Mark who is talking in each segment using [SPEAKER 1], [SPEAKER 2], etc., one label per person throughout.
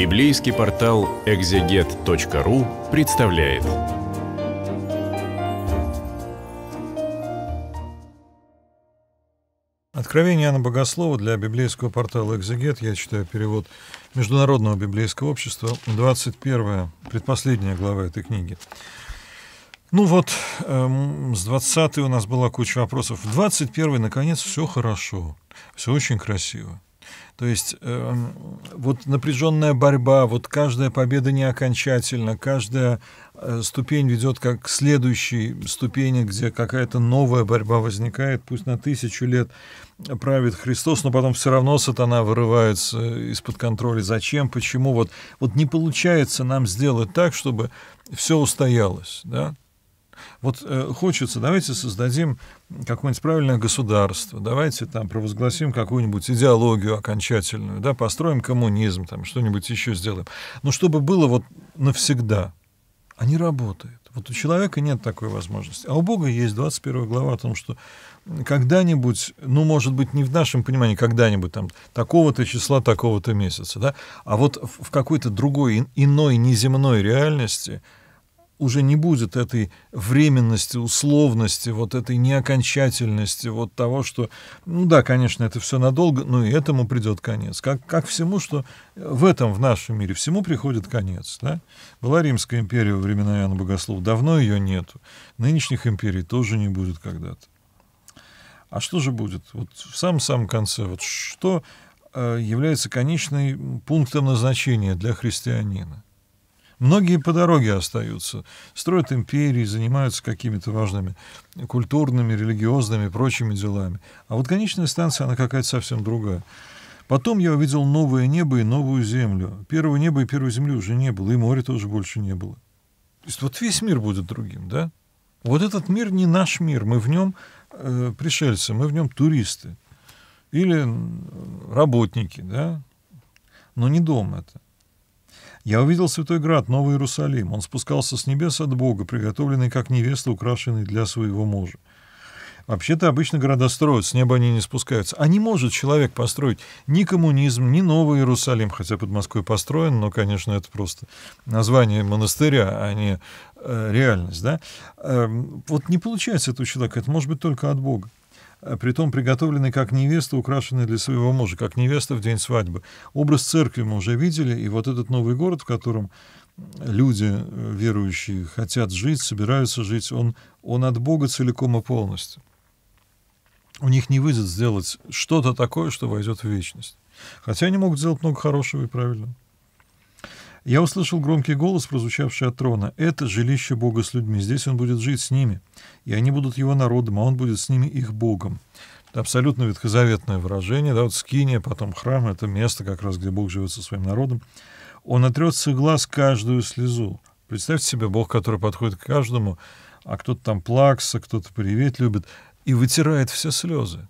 [SPEAKER 1] Библейский портал экзегет.ру представляет. Откровение Иоанна Богослова для библейского портала «Экзегет». Я читаю перевод Международного библейского общества, 21 предпоследняя глава этой книги. Ну вот, эм, с 20 у нас была куча вопросов. В 21 наконец, все хорошо, все очень красиво. То есть э, вот напряженная борьба, вот каждая победа не окончательна, каждая э, ступень ведет как к следующей ступени, где какая-то новая борьба возникает, пусть на тысячу лет правит Христос, но потом все равно сатана вырывается из-под контроля. Зачем, почему? Вот, вот не получается нам сделать так, чтобы все устоялось, да? Вот э, хочется, давайте создадим какое-нибудь правильное государство, давайте там провозгласим какую-нибудь идеологию окончательную, да, построим коммунизм, там что-нибудь еще сделаем. Но чтобы было вот навсегда, они а работают. Вот у человека нет такой возможности. А у Бога есть 21 глава о том, что когда-нибудь, ну, может быть, не в нашем понимании, когда-нибудь там такого-то числа, такого-то месяца, да, а вот в какой-то другой, иной, неземной реальности – уже не будет этой временности, условности, вот этой неокончательности, вот того, что, ну да, конечно, это все надолго, но и этому придет конец. Как, как всему, что в этом, в нашем мире, всему приходит конец. Да? Была Римская империя во времена Иоанна Богослова, давно ее нету. Нынешних империй тоже не будет когда-то. А что же будет? Вот в самом-самом конце, вот что э, является конечным пунктом назначения для христианина? Многие по дороге остаются, строят империи, занимаются какими-то важными культурными, религиозными и прочими делами. А вот конечная станция, она какая-то совсем другая. Потом я увидел новое небо и новую землю. Первого неба и первой земли уже не было, и моря тоже больше не было. То есть вот весь мир будет другим, да? Вот этот мир не наш мир, мы в нем э, пришельцы, мы в нем туристы или работники, да? Но не дом это. Я увидел Святой Град, Новый Иерусалим. Он спускался с небес от Бога, приготовленный как невеста, украшенный для своего мужа. Вообще-то обычно города строят, с неба они не спускаются. А не может человек построить ни коммунизм, ни Новый Иерусалим, хотя под Москвой построен, но, конечно, это просто название монастыря, а не э, реальность. Да? Эм, вот не получается это у человека, это может быть только от Бога. А притом приготовленный как невеста, украшенный для своего мужа, как невеста в день свадьбы. Образ церкви мы уже видели, и вот этот новый город, в котором люди э, верующие хотят жить, собираются жить, он, он от Бога целиком и полностью. У них не выйдет сделать что-то такое, что войдет в вечность. Хотя они могут сделать много хорошего и правильного. Я услышал громкий голос, прозвучавший от трона. «Это жилище Бога с людьми. Здесь он будет жить с ними, и они будут его народом, а он будет с ними их Богом». Это абсолютно ветхозаветное выражение. Да, вот скиния, потом храм — это место, как раз, где Бог живет со своим народом. «Он отрет с глаз каждую слезу». Представьте себе Бог, который подходит к каждому, а кто-то там плакса, кто-то привет любит, и вытирает все слезы.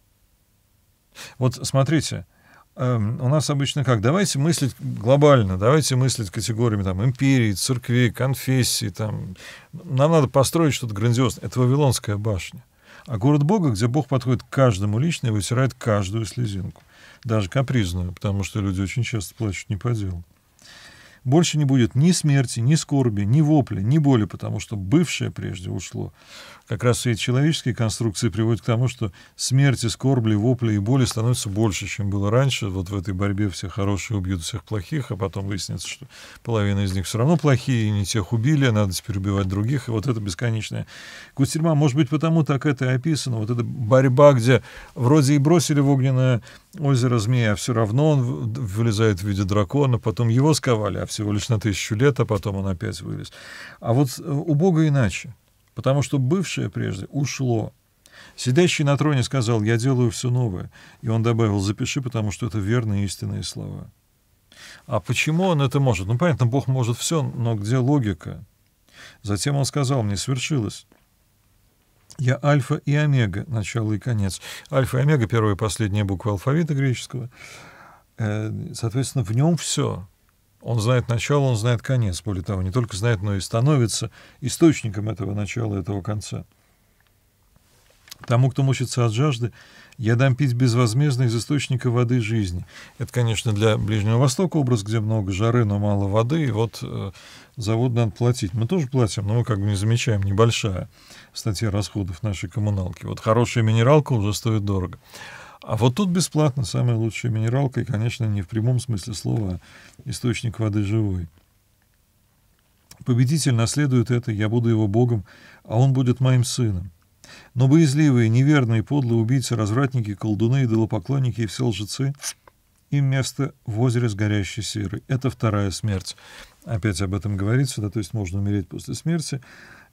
[SPEAKER 1] Вот смотрите — Эм, у нас обычно как? Давайте мыслить глобально, давайте мыслить категориями там, империи, церкви, конфессий. Там. Нам надо построить что-то грандиозное. Это Вавилонская башня. А город Бога, где Бог подходит к каждому лично и вытирает каждую слезинку. Даже капризную, потому что люди очень часто плачут не по делу больше не будет ни смерти, ни скорби, ни вопля, ни боли, потому что бывшее прежде ушло. Как раз все эти человеческие конструкции приводят к тому, что смерти, скорби, вопли и боли становятся больше, чем было раньше. Вот в этой борьбе все хорошие убьют всех плохих, а потом выяснится, что половина из них все равно плохие, и не тех убили, а надо теперь убивать других. И вот это бесконечное. кутерьма. Может быть, потому так это и описано. Вот эта борьба, где вроде и бросили в огненное озеро змея, все равно он вылезает в виде дракона, потом его сковали, а всего лишь на тысячу лет, а потом он опять вылез. А вот э, у Бога иначе, потому что бывшее прежде ушло. Сидящий на троне сказал, я делаю все новое. И он добавил, запиши, потому что это верные истинные слова. А почему он это может? Ну, понятно, Бог может все, но где логика? Затем он сказал, мне свершилось. Я альфа и омега, начало и конец. Альфа и омега — первая и последняя буква алфавита греческого. Э, соответственно, в нем все. Он знает начало, он знает конец, более того, не только знает, но и становится источником этого начала, этого конца. Тому, кто мучится от жажды, я дам пить безвозмездно из источника воды жизни. Это, конечно, для Ближнего Востока образ, где много жары, но мало воды, и вот э, завод надо платить. Мы тоже платим, но мы как бы не замечаем, небольшая статья расходов нашей коммуналки. Вот хорошая минералка уже стоит дорого. А вот тут бесплатно самая лучшая минералка, и, конечно, не в прямом смысле слова, а источник воды живой. Победитель наследует это, я буду его богом, а он будет моим сыном. Но боязливые, неверные, подлые убийцы, развратники, колдуны, идолопоклонники и все лжецы им место в озере с горящей серой. Это вторая смерть. Опять об этом говорится, да, то есть можно умереть после смерти.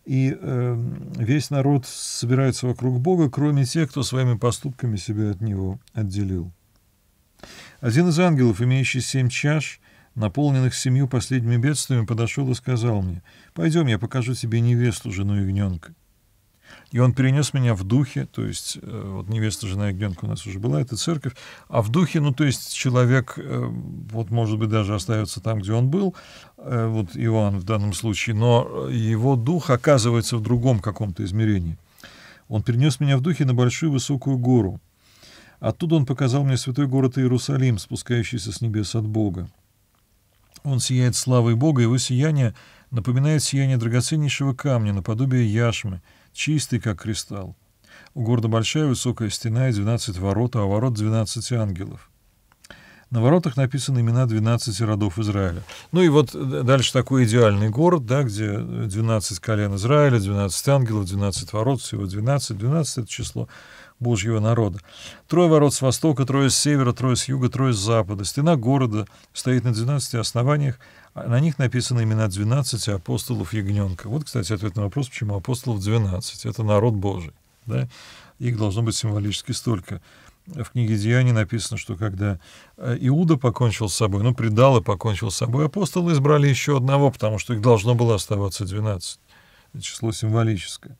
[SPEAKER 1] И э, весь народ собирается вокруг Бога, кроме тех, кто своими поступками себя от Него отделил. Один из ангелов, имеющий семь чаш, наполненных семью последними бедствиями, подошел и сказал мне, «Пойдем, я покажу тебе невесту, жену ягненка». И он перенес меня в духе, то есть э, вот невеста, жена Ягненка у нас уже была, это церковь, а в духе, ну то есть человек, э, вот может быть даже остается там, где он был, э, вот Иоанн в данном случае, но его дух оказывается в другом каком-то измерении. Он перенес меня в духе на большую высокую гору. Оттуда он показал мне святой город Иерусалим, спускающийся с небес от Бога. Он сияет славой Бога, его сияние напоминает сияние драгоценнейшего камня наподобие яшмы, чистый как кристалл. У города большая высокая стена и двенадцать ворот, а ворот двенадцати ангелов. На воротах написаны имена 12 родов Израиля. Ну и вот э, дальше такой идеальный город, да, где 12 э, колен Израиля, 12 ангелов, 12 ворот, всего 12. 12 — это число Божьего народа. Трое ворот с востока, трое с севера, трое с юга, трое с запада. Стена города стоит на 12 основаниях, а на них написаны имена 12 апостолов Ягненка. Вот, кстати, ответ на вопрос, почему апостолов 12. Это народ Божий. Да? Их должно быть символически столько в книге Деяний написано, что когда э, Иуда покончил с собой, ну, предал и покончил с собой, апостолы избрали еще одного, потому что их должно было оставаться 12. Это число символическое.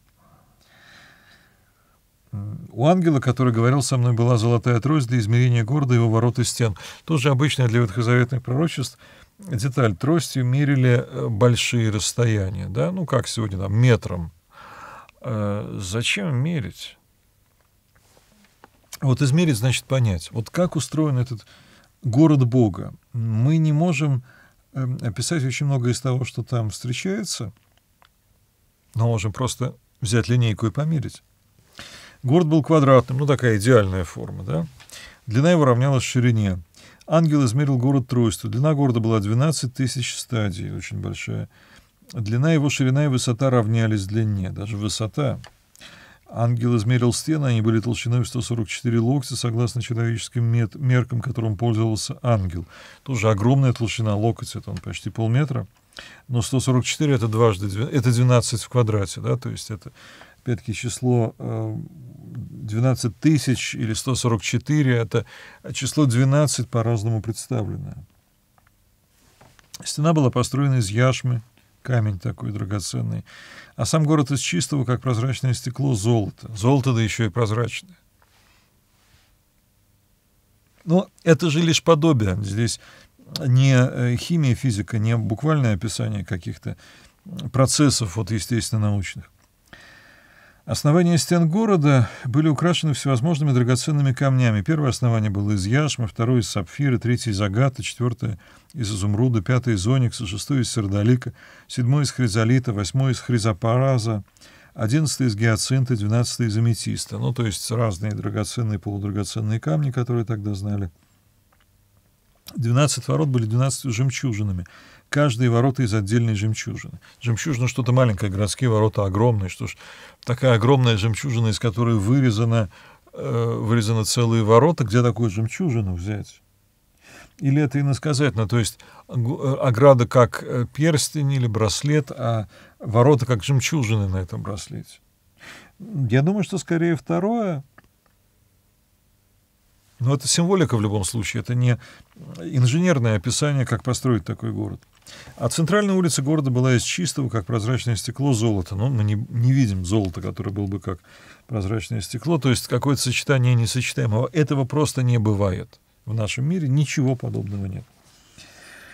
[SPEAKER 1] У ангела, который говорил со мной, была золотая трость для измерения города, его ворот и стен. Тоже обычная для ветхозаветных пророчеств деталь. Тростью мерили э, большие расстояния, да, ну, как сегодня, там, метром. Э, зачем мерить? Вот измерить значит понять. Вот как устроен этот город Бога. Мы не можем эм, описать очень много из того, что там встречается, но можем просто взять линейку и померить. Город был квадратным, ну такая идеальная форма, да? Длина его равнялась ширине. Ангел измерил город тройству. Длина города была 12 тысяч стадий, очень большая. Длина его, ширина и высота равнялись длине. Даже высота Ангел измерил стены, они были толщиной в 144 локтя, согласно человеческим мет меркам, которым пользовался ангел. Тоже огромная толщина локоть, это он почти полметра. Но 144 это дважды, это 12 в квадрате, да, то есть это, опять-таки, число 12 э, тысяч или 144, это число 12 по-разному представленное. Стена была построена из яшмы, камень такой драгоценный. А сам город из чистого, как прозрачное стекло, золото. Золото, да еще и прозрачное. Но это же лишь подобие. Здесь не э, химия, физика, не буквальное описание каких-то процессов вот естественно научных. Основания стен города были украшены всевозможными драгоценными камнями. Первое основание было из яшмы, второе — из сапфира, третье — из агата, четвертое — из изумруда, пятое — из оникса, шестое — из сердолика, седьмое — из хризолита, восьмое — из хризопараза, одиннадцатое — из гиацинта, двенадцатое — из аметиста. Ну, то есть разные драгоценные и полудрагоценные камни, которые тогда знали — 12 ворот были 12 жемчужинами. Каждые ворота из отдельной жемчужины. Жемчужина что-то маленькое, городские ворота огромные. Что ж, такая огромная жемчужина, из которой вырезана, э, вырезаны целые ворота. Где такую жемчужину взять? Или это иносказательно? То есть э, ограда как э, перстень или браслет, а ворота как жемчужины на этом браслете? Я думаю, что скорее второе. Но это символика в любом случае, это не инженерное описание, как построить такой город. А центральная улица города была из чистого, как прозрачное стекло, золота. Но ну, мы не, не видим золота, которое было бы как прозрачное стекло. То есть какое-то сочетание несочетаемого. Этого просто не бывает. В нашем мире ничего подобного нет.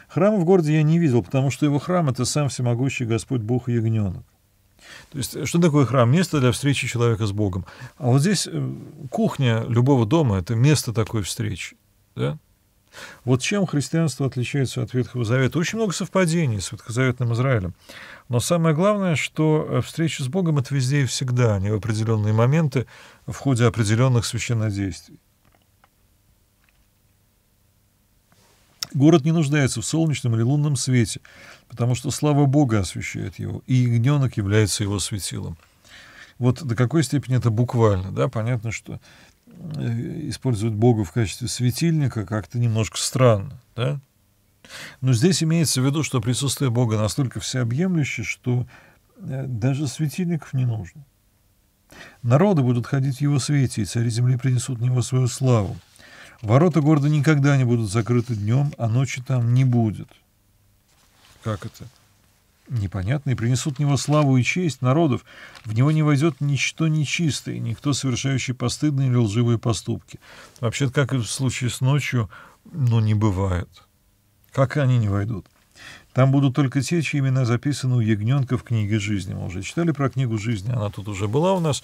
[SPEAKER 1] Храма в городе я не видел, потому что его храм — это сам всемогущий Господь Бог Ягненок. То есть, э, что такое храм? Место для встречи человека с Богом. А вот здесь э, кухня любого дома — это место такой встречи. Да? Вот чем христианство отличается от Ветхого Завета? Очень много совпадений с Ветхозаветным Израилем. Но самое главное, что э, встреча с Богом — это везде и всегда, а не в определенные моменты в ходе определенных священнодействий. Город не нуждается в солнечном или лунном свете, потому что слава Бога освещает его, и ягненок является его светилом. Вот до какой степени это буквально, да, понятно, что э, использовать Бога в качестве светильника как-то немножко странно, да? Но здесь имеется в виду, что присутствие Бога настолько всеобъемлюще, что э, даже светильников не нужно. Народы будут ходить в его свете, и цари земли принесут в него свою славу. Ворота города никогда не будут закрыты днем, а ночи там не будет. Как это? Непонятно, и принесут в него славу и честь народов. В него не войдет ничто нечистое, никто, совершающий постыдные или лживые поступки. вообще то как и в случае с ночью, но не бывает. Как они не войдут? Там будут только те, чьи имена записаны у Ягненка в книге жизни. Мы уже читали про книгу жизни, она тут уже была у нас.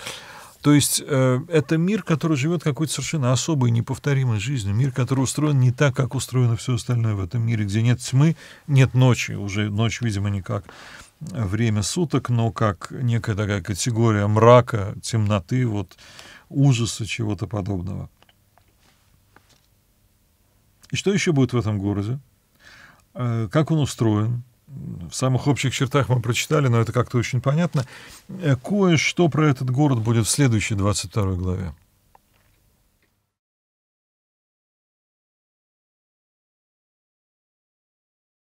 [SPEAKER 1] То есть э, это мир, который живет какой-то совершенно особой, неповторимой жизнью, мир, который устроен не так, как устроено все остальное в этом мире, где нет тьмы, нет ночи, уже ночь, видимо, не как э, время суток, но как некая такая категория мрака, темноты, вот ужаса, чего-то подобного. И что еще будет в этом городе? Э, как он устроен? в самых общих чертах мы прочитали, но это как-то очень понятно. Э, кое-что про этот город будет в следующей 22 главе.